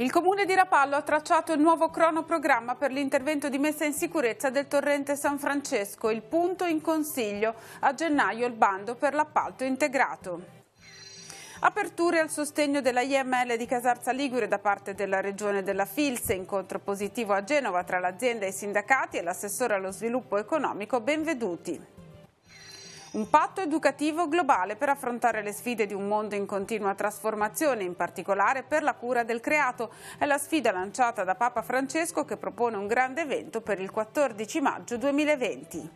Il comune di Rapallo ha tracciato il nuovo cronoprogramma per l'intervento di messa in sicurezza del torrente San Francesco, il punto in consiglio, a gennaio il bando per l'appalto integrato. Aperture al sostegno della IML di Casarza Ligure da parte della regione della Filse, incontro positivo a Genova tra l'azienda e i sindacati e l'assessore allo sviluppo economico Benveduti. Un patto educativo globale per affrontare le sfide di un mondo in continua trasformazione, in particolare per la cura del creato. È la sfida lanciata da Papa Francesco che propone un grande evento per il 14 maggio 2020.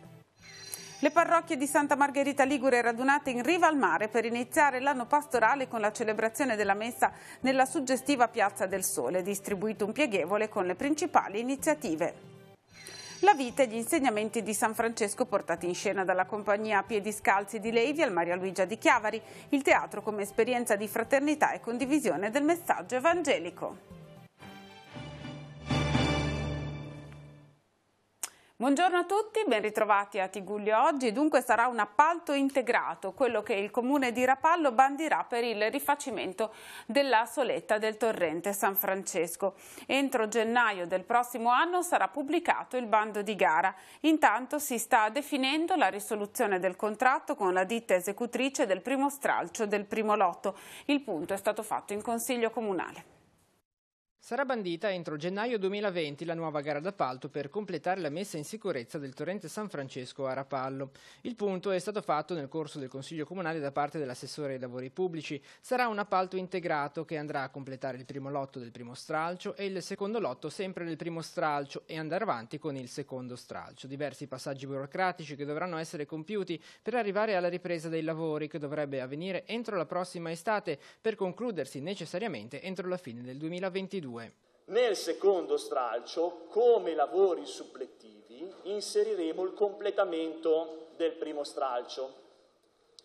Le parrocchie di Santa Margherita Ligure radunate in riva al mare per iniziare l'anno pastorale con la celebrazione della messa nella suggestiva Piazza del Sole, distribuito un pieghevole con le principali iniziative la vita e gli insegnamenti di San Francesco portati in scena dalla compagnia Piedi Scalzi di Levi al Maria Luigia di Chiavari, il teatro come esperienza di fraternità e condivisione del messaggio evangelico. Buongiorno a tutti, ben ritrovati a Tiguglio oggi. Dunque sarà un appalto integrato, quello che il comune di Rapallo bandirà per il rifacimento della soletta del torrente San Francesco. Entro gennaio del prossimo anno sarà pubblicato il bando di gara. Intanto si sta definendo la risoluzione del contratto con la ditta esecutrice del primo stralcio del primo lotto. Il punto è stato fatto in consiglio comunale. Sarà bandita entro gennaio 2020 la nuova gara d'appalto per completare la messa in sicurezza del torrente San Francesco a Rapallo. Il punto è stato fatto nel corso del Consiglio Comunale da parte dell'assessore ai lavori pubblici. Sarà un appalto integrato che andrà a completare il primo lotto del primo stralcio e il secondo lotto sempre del primo stralcio e andare avanti con il secondo stralcio. Diversi passaggi burocratici che dovranno essere compiuti per arrivare alla ripresa dei lavori che dovrebbe avvenire entro la prossima estate per concludersi necessariamente entro la fine del 2022. 2. Nel secondo stralcio, come lavori supplettivi, inseriremo il completamento del primo stralcio.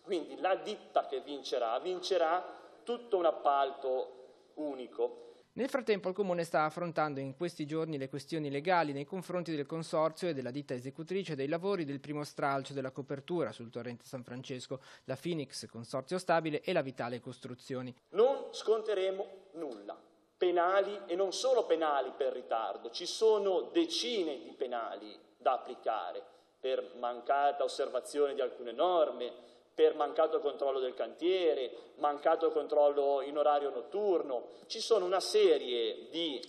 Quindi la ditta che vincerà, vincerà tutto un appalto unico. Nel frattempo il Comune sta affrontando in questi giorni le questioni legali nei confronti del Consorzio e della ditta esecutrice dei lavori del primo stralcio della copertura sul torrente San Francesco, la Phoenix Consorzio Stabile e la Vitale Costruzioni. Non sconteremo nulla penali e non solo penali per ritardo, ci sono decine di penali da applicare per mancata osservazione di alcune norme, per mancato controllo del cantiere, mancato controllo in orario notturno. Ci sono una serie di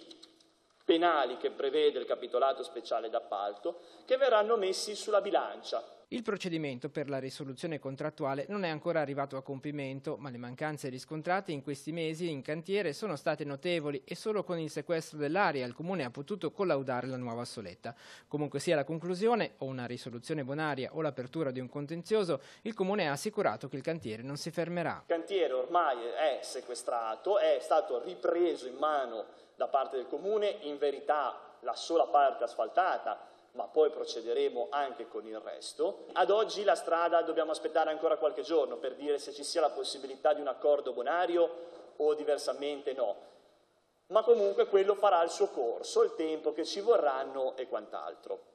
penali che prevede il capitolato speciale d'appalto che verranno messi sulla bilancia il procedimento per la risoluzione contrattuale non è ancora arrivato a compimento, ma le mancanze riscontrate in questi mesi in cantiere sono state notevoli e solo con il sequestro dell'aria il Comune ha potuto collaudare la nuova soletta. Comunque sia la conclusione, o una risoluzione bonaria o l'apertura di un contenzioso, il Comune ha assicurato che il cantiere non si fermerà. Il cantiere ormai è sequestrato, è stato ripreso in mano da parte del Comune, in verità la sola parte asfaltata ma poi procederemo anche con il resto. Ad oggi la strada dobbiamo aspettare ancora qualche giorno per dire se ci sia la possibilità di un accordo bonario o diversamente no. Ma comunque quello farà il suo corso, il tempo che ci vorranno e quant'altro.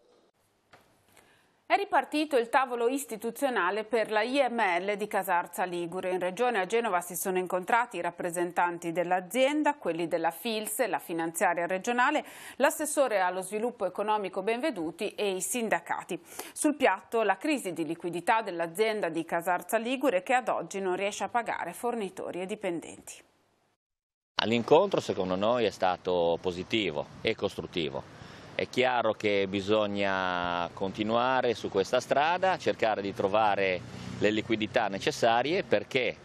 È ripartito il tavolo istituzionale per la IML di Casarza Ligure. In regione a Genova si sono incontrati i rappresentanti dell'azienda, quelli della FILS, la finanziaria regionale, l'assessore allo sviluppo economico Benveduti e i sindacati. Sul piatto la crisi di liquidità dell'azienda di Casarza Ligure che ad oggi non riesce a pagare fornitori e dipendenti. All'incontro secondo noi è stato positivo e costruttivo è chiaro che bisogna continuare su questa strada, cercare di trovare le liquidità necessarie perché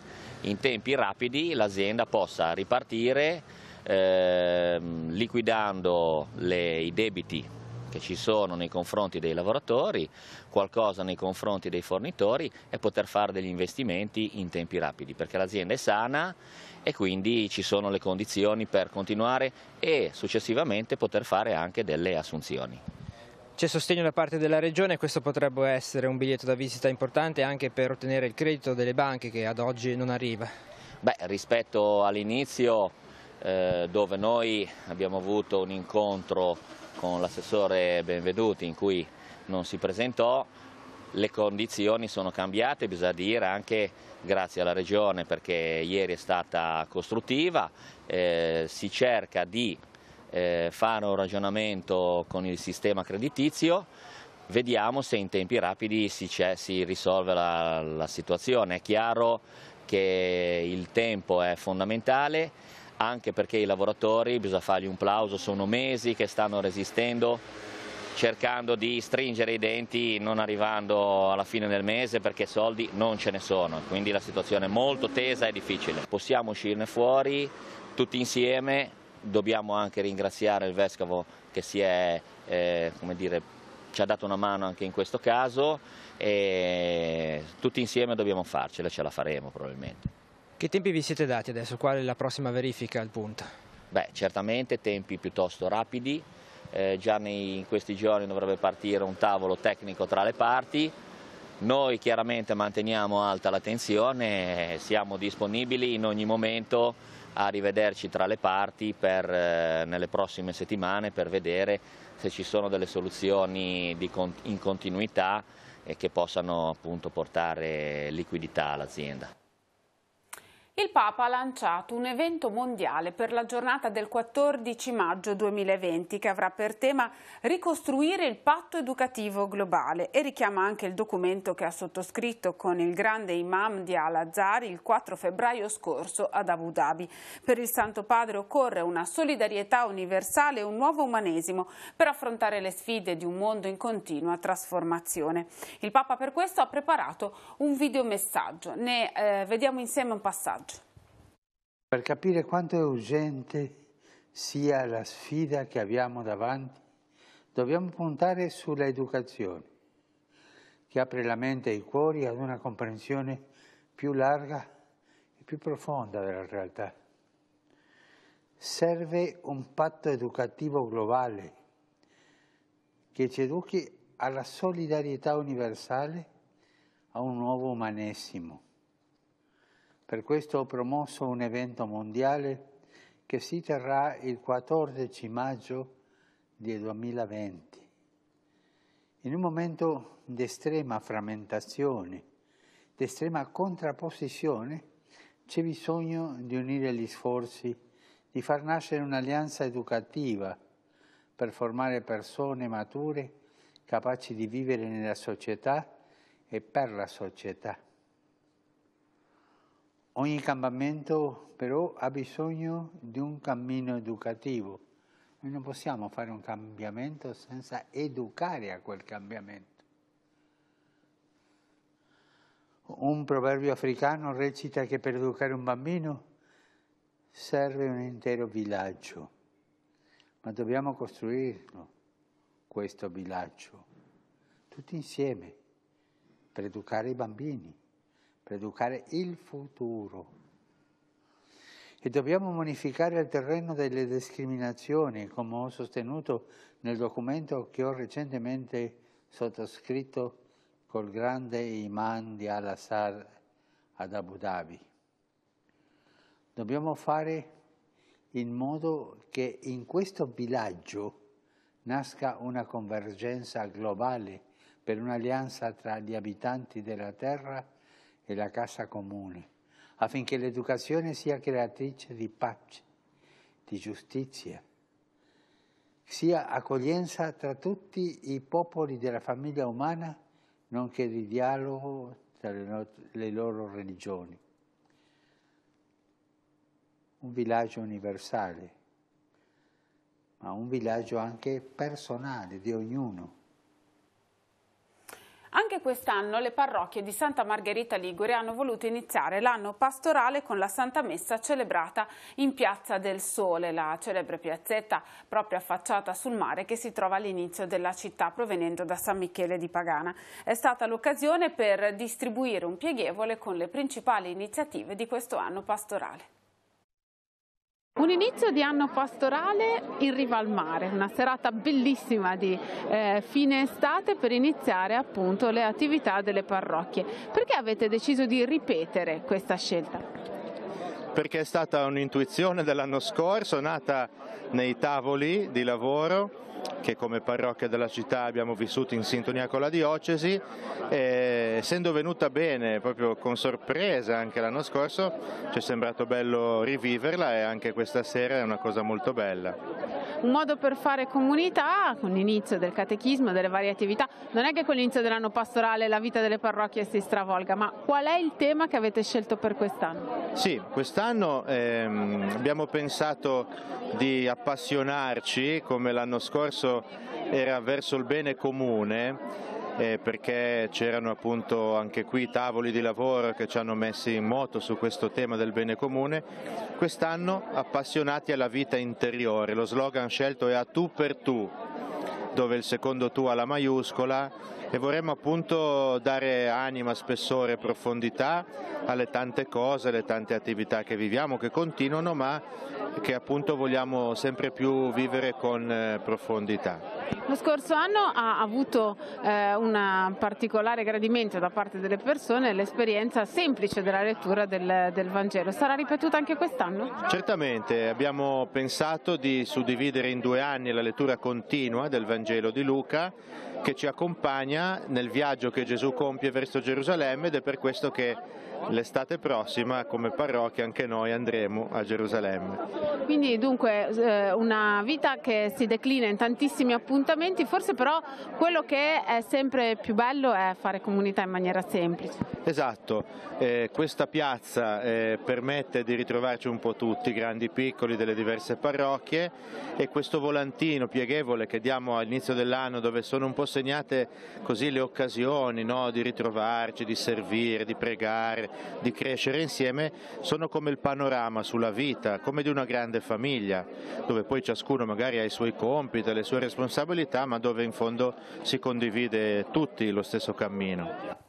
in tempi rapidi l'azienda possa ripartire eh, liquidando le, i debiti che ci sono nei confronti dei lavoratori, qualcosa nei confronti dei fornitori e poter fare degli investimenti in tempi rapidi perché l'azienda è sana e quindi ci sono le condizioni per continuare e successivamente poter fare anche delle assunzioni. C'è sostegno da parte della Regione questo potrebbe essere un biglietto da visita importante anche per ottenere il credito delle banche che ad oggi non arriva. Beh, rispetto all'inizio eh, dove noi abbiamo avuto un incontro con l'assessore Benveduti in cui non si presentò, le condizioni sono cambiate, bisogna dire anche grazie alla Regione perché ieri è stata costruttiva, eh, si cerca di eh, fare un ragionamento con il sistema creditizio, vediamo se in tempi rapidi si, si risolve la, la situazione, è chiaro che il tempo è fondamentale, anche perché i lavoratori, bisogna fargli un plauso, sono mesi che stanno resistendo, cercando di stringere i denti non arrivando alla fine del mese perché soldi non ce ne sono, quindi la situazione è molto tesa e difficile. Possiamo uscirne fuori tutti insieme, dobbiamo anche ringraziare il Vescovo che si è, eh, come dire, ci ha dato una mano anche in questo caso e tutti insieme dobbiamo farcela, ce la faremo probabilmente. Che tempi vi siete dati adesso? Qual è la prossima verifica al punto? Beh, certamente tempi piuttosto rapidi, eh, già nei, in questi giorni dovrebbe partire un tavolo tecnico tra le parti, noi chiaramente manteniamo alta la tensione, siamo disponibili in ogni momento a rivederci tra le parti per, eh, nelle prossime settimane per vedere se ci sono delle soluzioni di, in continuità e che possano appunto portare liquidità all'azienda. Il Papa ha lanciato un evento mondiale per la giornata del 14 maggio 2020 che avrà per tema ricostruire il patto educativo globale e richiama anche il documento che ha sottoscritto con il grande imam di Al-Azhar il 4 febbraio scorso ad Abu Dhabi. Per il Santo Padre occorre una solidarietà universale e un nuovo umanesimo per affrontare le sfide di un mondo in continua trasformazione. Il Papa per questo ha preparato un videomessaggio, ne eh, vediamo insieme un passaggio per capire quanto è urgente sia la sfida che abbiamo davanti, dobbiamo puntare sull'educazione, che apre la mente e i cuori ad una comprensione più larga e più profonda della realtà. Serve un patto educativo globale che ci educhi alla solidarietà universale, a un nuovo umanesimo. Per questo ho promosso un evento mondiale che si terrà il 14 maggio del 2020. In un momento d'estrema frammentazione, d'estrema contrapposizione, c'è bisogno di unire gli sforzi, di far nascere un'alleanza educativa per formare persone mature capaci di vivere nella società e per la società. Ogni cambiamento però ha bisogno di un cammino educativo. Noi non possiamo fare un cambiamento senza educare a quel cambiamento. Un proverbio africano recita che per educare un bambino serve un intero villaggio, ma dobbiamo costruirlo, questo villaggio, tutti insieme, per educare i bambini per educare il futuro. E dobbiamo modificare il terreno delle discriminazioni, come ho sostenuto nel documento che ho recentemente sottoscritto col grande imam di Al-Assad ad Abu Dhabi. Dobbiamo fare in modo che in questo villaggio nasca una convergenza globale per un'alleanza tra gli abitanti della Terra e e la casa comune, affinché l'educazione sia creatrice di pace, di giustizia, sia accoglienza tra tutti i popoli della famiglia umana, nonché di dialogo tra le, le loro religioni. Un villaggio universale, ma un villaggio anche personale di ognuno anche quest'anno le parrocchie di Santa Margherita Ligure hanno voluto iniziare l'anno pastorale con la Santa Messa celebrata in Piazza del Sole, la celebre piazzetta proprio affacciata sul mare che si trova all'inizio della città provenendo da San Michele di Pagana. È stata l'occasione per distribuire un pieghevole con le principali iniziative di questo anno pastorale. Un inizio di anno pastorale in riva al mare, una serata bellissima di eh, fine estate per iniziare appunto le attività delle parrocchie. Perché avete deciso di ripetere questa scelta? perché è stata un'intuizione dell'anno scorso, nata nei tavoli di lavoro che come parrocchia della città abbiamo vissuto in sintonia con la diocesi, e, essendo venuta bene proprio con sorpresa anche l'anno scorso, ci è sembrato bello riviverla e anche questa sera è una cosa molto bella un modo per fare comunità con l'inizio del catechismo, delle varie attività. Non è che con l'inizio dell'anno pastorale la vita delle parrocchie si stravolga, ma qual è il tema che avete scelto per quest'anno? Sì, quest'anno ehm, abbiamo pensato di appassionarci, come l'anno scorso era verso il bene comune, eh, perché c'erano appunto anche qui tavoli di lavoro che ci hanno messi in moto su questo tema del bene comune. Quest'anno appassionati alla vita interiore, lo slogan scelto è a tu per tu, dove il secondo tu ha la maiuscola e vorremmo appunto dare anima, spessore e profondità alle tante cose, alle tante attività che viviamo, che continuano ma che appunto vogliamo sempre più vivere con eh, profondità. Lo scorso anno ha avuto eh, un particolare gradimento da parte delle persone l'esperienza semplice della lettura del, del Vangelo. Sarà ripetuta anche quest'anno? Certamente, abbiamo pensato di suddividere in due anni la lettura continua del Vangelo di Luca che ci accompagna nel viaggio che Gesù compie verso Gerusalemme ed è per questo che l'estate prossima come parrocchia anche noi andremo a Gerusalemme. Quindi dunque eh, una vita che si declina in tantissimi appuntamenti cambiamenti, forse però quello che è sempre più bello è fare comunità in maniera semplice. Esatto, eh, questa piazza eh, permette di ritrovarci un po' tutti, grandi e piccoli delle diverse parrocchie e questo volantino pieghevole che diamo all'inizio dell'anno dove sono un po' segnate così le occasioni no, di ritrovarci, di servire, di pregare, di crescere insieme, sono come il panorama sulla vita, come di una grande famiglia, dove poi ciascuno magari ha i suoi compiti, le sue responsabilità modalità ma dove in fondo si condivide tutti lo stesso cammino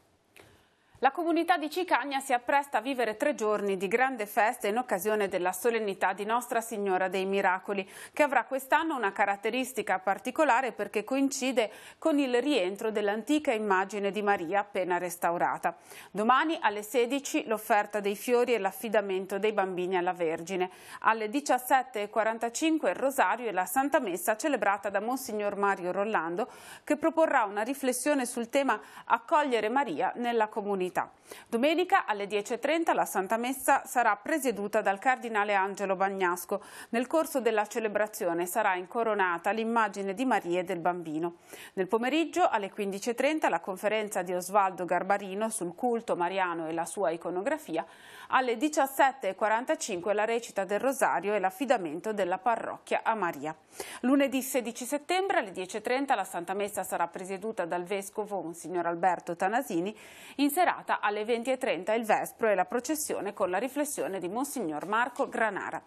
comunità di Cicagna si appresta a vivere tre giorni di grande festa in occasione della solennità di Nostra Signora dei Miracoli, che avrà quest'anno una caratteristica particolare perché coincide con il rientro dell'antica immagine di Maria appena restaurata. Domani alle 16 l'offerta dei fiori e l'affidamento dei bambini alla Vergine. Alle 17.45 il Rosario e la Santa Messa celebrata da Monsignor Mario Rollando, che proporrà una riflessione sul tema Accogliere Maria nella comunità città. Domenica alle 10.30 la Santa Messa sarà presieduta dal Cardinale Angelo Bagnasco. Nel corso della celebrazione sarà incoronata l'immagine di Maria e del Bambino. Nel pomeriggio alle 15.30 la conferenza di Osvaldo Garbarino sul culto mariano e la sua iconografia. Alle 17.45 la recita del Rosario e l'affidamento della parrocchia a Maria. Lunedì 16 settembre alle 10.30 la Santa Messa sarà presieduta dal Vescovo Monsignor Alberto Tanasini. In serata alle 20.30 il Vespro e la processione con la riflessione di Monsignor Marco Granara.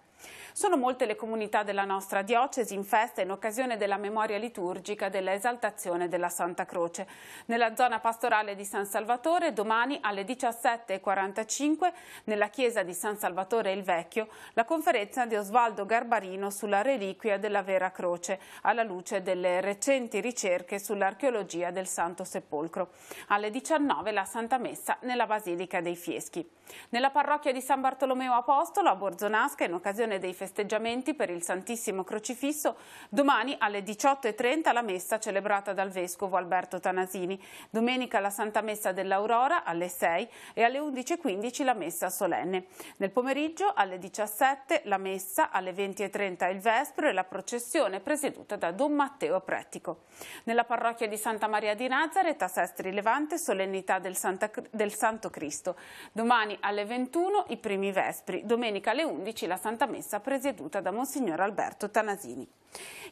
Sono molte le comunità della nostra diocesi in festa in occasione della memoria liturgica dell'esaltazione della Santa Croce. Nella zona pastorale di San Salvatore, domani alle 17.45, nella chiesa di San Salvatore il Vecchio, la conferenza di Osvaldo Garbarino sulla reliquia della Vera Croce, alla luce delle recenti ricerche sull'archeologia del Santo Sepolcro. Alle 19 la Santa Messa nella Basilica dei Fieschi. Nella parrocchia di San Bartolomeo Apostolo, a Borzonasca, in occasione conclusione dei festeggiamenti per il Santissimo Crocifisso, domani alle 18.30 la messa celebrata dal Vescovo Alberto Tanasini, domenica la Santa Messa dell'Aurora alle 6 e alle 11.15 la messa solenne. Nel pomeriggio alle 17 la messa, alle 20.30 il Vespro e la processione presieduta da Don Matteo Prettico. Nella parrocchia di Santa Maria di Nazareth a Sestri Levante solennità del, Santa, del Santo Cristo. Domani alle 21 i primi Vespri, domenica alle 11 la Santa Messa messa presieduta da Monsignor Alberto Tanasini.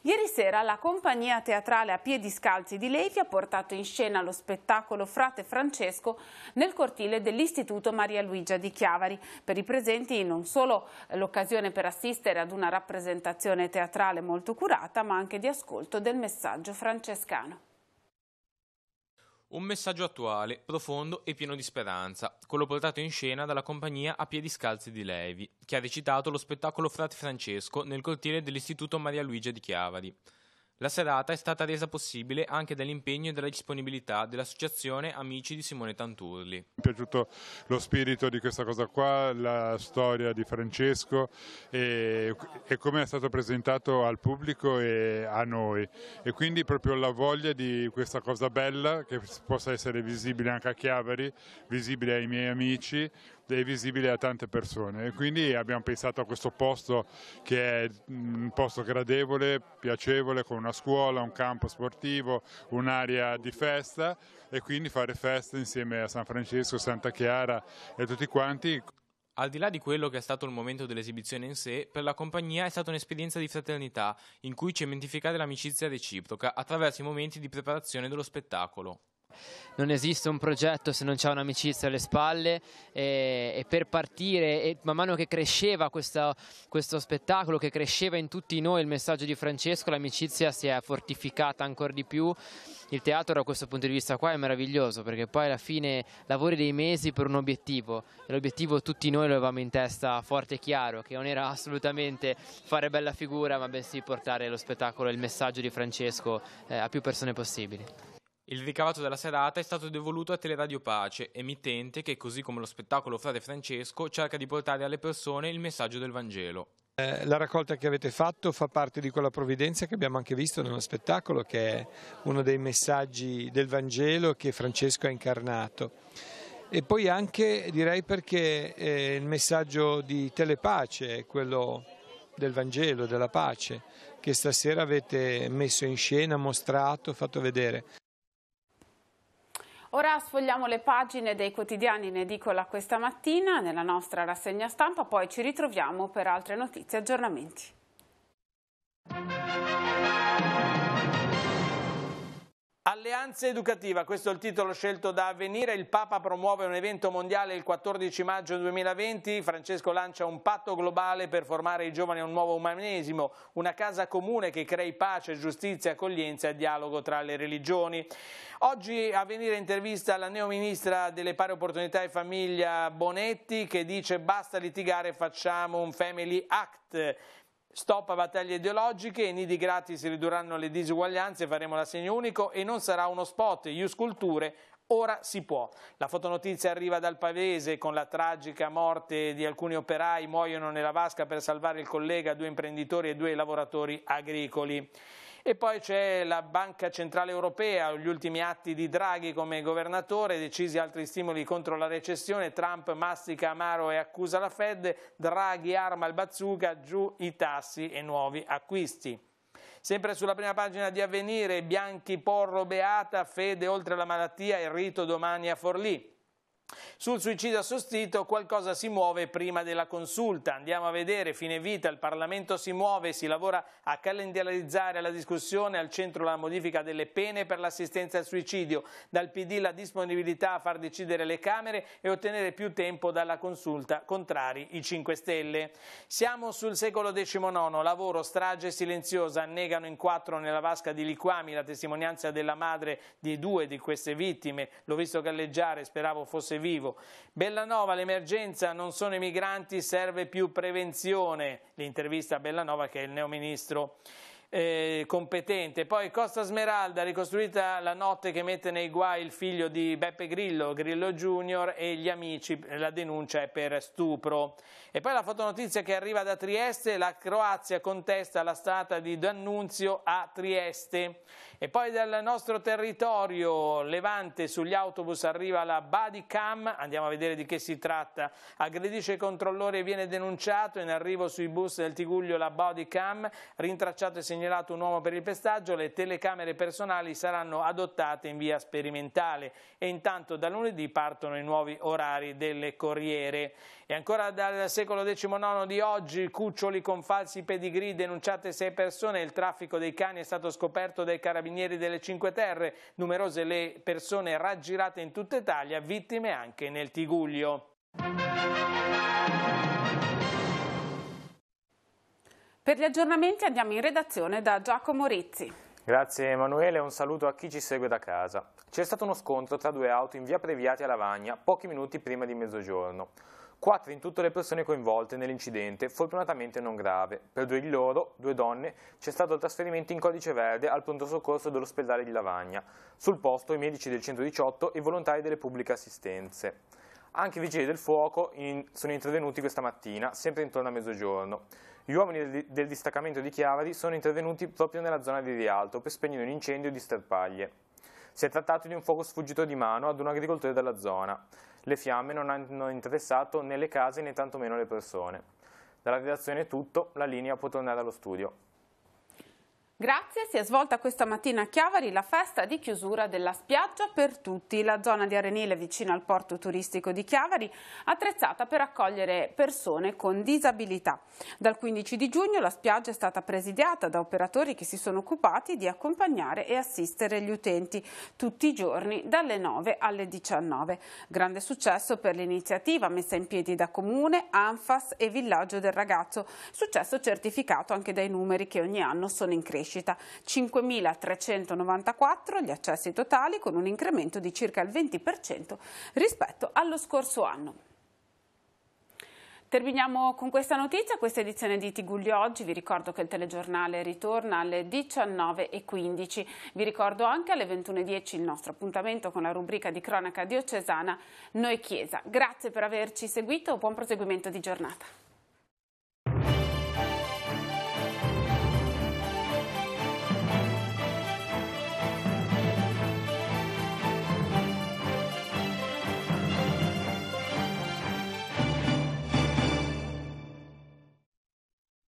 Ieri sera la compagnia teatrale a piedi scalzi di Levi ha portato in scena lo spettacolo Frate Francesco nel cortile dell'Istituto Maria Luigia di Chiavari. Per i presenti non solo l'occasione per assistere ad una rappresentazione teatrale molto curata, ma anche di ascolto del messaggio francescano. Un messaggio attuale, profondo e pieno di speranza, quello portato in scena dalla compagnia A Piedi Scalzi di Levi, che ha recitato lo spettacolo Frate Francesco nel cortile dell'Istituto Maria Luigia di Chiavari. La serata è stata resa possibile anche dall'impegno e dalla disponibilità dell'associazione Amici di Simone Tanturli. Mi è piaciuto lo spirito di questa cosa qua, la storia di Francesco e, e come è stato presentato al pubblico e a noi e quindi proprio la voglia di questa cosa bella che possa essere visibile anche a Chiavari, visibile ai miei amici, è visibile a tante persone e quindi abbiamo pensato a questo posto che è un posto gradevole, piacevole, con una scuola, un campo sportivo, un'area di festa e quindi fare festa insieme a San Francesco, Santa Chiara e tutti quanti. Al di là di quello che è stato il momento dell'esibizione in sé, per la compagnia è stata un'esperienza di fraternità in cui cementificare l'amicizia reciproca attraverso i momenti di preparazione dello spettacolo non esiste un progetto se non c'è un'amicizia alle spalle e, e per partire, e man mano che cresceva questa, questo spettacolo, che cresceva in tutti noi il messaggio di Francesco, l'amicizia si è fortificata ancora di più. Il teatro da questo punto di vista qua è meraviglioso perché poi alla fine lavori dei mesi per un obiettivo e l'obiettivo tutti noi lo avevamo in testa forte e chiaro, che non era assolutamente fare bella figura ma bensì portare lo spettacolo e il messaggio di Francesco eh, a più persone possibili. Il ricavato della serata è stato devoluto a Teleradio Pace, emittente che, così come lo spettacolo Frate Francesco, cerca di portare alle persone il messaggio del Vangelo. Eh, la raccolta che avete fatto fa parte di quella provvidenza che abbiamo anche visto nello spettacolo, che è uno dei messaggi del Vangelo che Francesco ha incarnato. E poi anche direi perché eh, il messaggio di telepace è quello del Vangelo, della pace, che stasera avete messo in scena, mostrato, fatto vedere. Ora sfogliamo le pagine dei quotidiani in edicola questa mattina nella nostra rassegna stampa, poi ci ritroviamo per altre notizie e aggiornamenti. Alleanza educativa, questo è il titolo scelto da avvenire, il Papa promuove un evento mondiale il 14 maggio 2020, Francesco lancia un patto globale per formare i giovani a un nuovo umanesimo, una casa comune che crei pace, giustizia, accoglienza e dialogo tra le religioni. Oggi avvenire intervista la neoministra delle pari opportunità e famiglia Bonetti che dice basta litigare, facciamo un family act. Stop a battaglie ideologiche, i nidi gratis ridurranno le disuguaglianze, faremo l'assegno unico e non sarà uno spot, Ius Culture, Ora si può. La fotonotizia arriva dal Pavese con la tragica morte di alcuni operai, muoiono nella vasca per salvare il collega, due imprenditori e due lavoratori agricoli. E poi c'è la Banca Centrale Europea, gli ultimi atti di Draghi come governatore, decisi altri stimoli contro la recessione, Trump mastica amaro e accusa la Fed, Draghi arma il bazooka, giù i tassi e nuovi acquisti. Sempre sulla prima pagina di Avvenire, Bianchi, Porro, Beata, fede oltre la malattia e rito domani a Forlì. Sul suicidio assistito qualcosa si muove prima della consulta, andiamo a vedere, fine vita, il Parlamento si muove, si lavora a calendarizzare la discussione, al centro la modifica delle pene per l'assistenza al suicidio, dal PD la disponibilità a far decidere le Camere e ottenere più tempo dalla consulta, contrari i 5 Stelle. Siamo sul secolo XIX, lavoro, strage silenziosa, annegano in quattro nella vasca di Liquami la testimonianza della madre di due di queste vittime, l'ho visto galleggiare, speravo fosse vivo. Bellanova, l'emergenza non sono i migranti, serve più prevenzione. L'intervista a Bellanova che è il neoministro eh, competente. Poi Costa Smeralda, ricostruita la notte che mette nei guai il figlio di Beppe Grillo, Grillo Junior e gli amici, la denuncia è per stupro. E poi la fotonotizia che arriva da Trieste, la Croazia contesta la strada di D'Annunzio a Trieste. E poi dal nostro territorio Levante sugli autobus arriva la body cam, andiamo a vedere di che si tratta, aggredisce i controllori e viene denunciato, in arrivo sui bus del Tiguglio la body cam, rintracciato e segnalato segnalato un uomo per il pestaggio, le telecamere personali saranno adottate in via sperimentale e intanto da lunedì partono i nuovi orari delle corriere. E ancora dal secolo XIX di oggi, cuccioli con falsi pedigree, denunciate sei persone, il traffico dei cani è stato scoperto dai carabinieri delle Cinque Terre, numerose le persone raggirate in tutta Italia, vittime anche nel Tiguglio. Per gli aggiornamenti andiamo in redazione da Giacomo Rizzi. Grazie Emanuele, un saluto a chi ci segue da casa. C'è stato uno scontro tra due auto in via Previati a Lavagna pochi minuti prima di mezzogiorno. Quattro in tutte le persone coinvolte nell'incidente, fortunatamente non grave. Per due di loro, due donne, c'è stato il trasferimento in codice verde al pronto soccorso dell'ospedale di Lavagna. Sul posto i medici del 118 e i volontari delle pubbliche assistenze. Anche i vigili del fuoco in, sono intervenuti questa mattina, sempre intorno a mezzogiorno. Gli uomini del distaccamento di Chiavari sono intervenuti proprio nella zona di Rialto per spegnere un incendio di sterpaglie. Si è trattato di un fuoco sfuggito di mano ad un agricoltore della zona. Le fiamme non hanno interessato né le case né tantomeno le persone. Dalla redazione è tutto, la linea può tornare allo studio. Grazie, si è svolta questa mattina a Chiavari la festa di chiusura della spiaggia per tutti, la zona di Arenile vicino al porto turistico di Chiavari, attrezzata per accogliere persone con disabilità. Dal 15 di giugno la spiaggia è stata presidiata da operatori che si sono occupati di accompagnare e assistere gli utenti tutti i giorni dalle 9 alle 19. Grande successo per l'iniziativa messa in piedi da Comune, Anfas e Villaggio del Ragazzo, successo certificato anche dai numeri che ogni anno sono in crescita crescita 5.394 gli accessi totali con un incremento di circa il 20% rispetto allo scorso anno. Terminiamo con questa notizia, questa edizione di Tiguglio Oggi. Vi ricordo che il telegiornale ritorna alle 19.15. Vi ricordo anche alle 21.10 il nostro appuntamento con la rubrica di cronaca diocesana Noi Chiesa. Grazie per averci seguito, buon proseguimento di giornata.